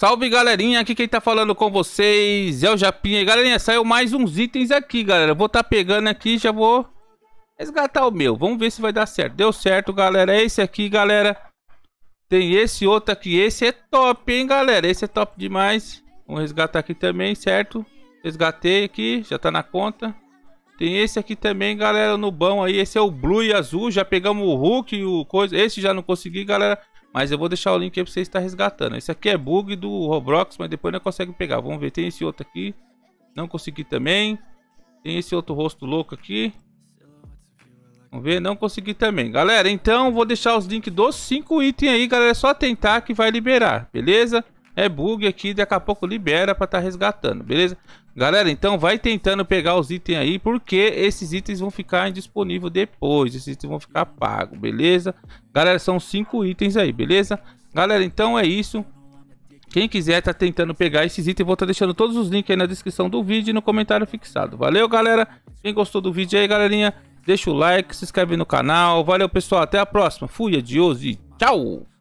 Salve galerinha, aqui quem tá falando com vocês é o Japinha. Galerinha, saiu mais uns itens aqui, galera. Vou tá pegando aqui, já vou resgatar o meu. Vamos ver se vai dar certo. Deu certo, galera. É esse aqui, galera. Tem esse outro aqui. Esse é top, hein, galera. Esse é top demais. Vamos resgatar aqui também, certo? Resgatei aqui, já tá na conta. Tem esse aqui também, galera, no bom aí. Esse é o blue e azul. Já pegamos o Hulk e o coisa. Esse já não consegui, galera. Mas eu vou deixar o link aí pra você estar resgatando. Esse aqui é bug do Roblox, mas depois não consegue pegar. Vamos ver, tem esse outro aqui. Não consegui também. Tem esse outro rosto louco aqui. Vamos ver, não consegui também. Galera, então vou deixar os links dos 5 itens aí, galera. É só tentar que vai liberar, beleza? é bug aqui, daqui a pouco libera pra estar tá resgatando, beleza? Galera, então vai tentando pegar os itens aí, porque esses itens vão ficar indisponíveis depois, esses itens vão ficar pagos, beleza? Galera, são cinco itens aí, beleza? Galera, então é isso. Quem quiser tá tentando pegar esses itens, vou estar tá deixando todos os links aí na descrição do vídeo e no comentário fixado. Valeu, galera? Quem gostou do vídeo aí, galerinha, deixa o like, se inscreve no canal. Valeu, pessoal, até a próxima. Fui, adiós e tchau!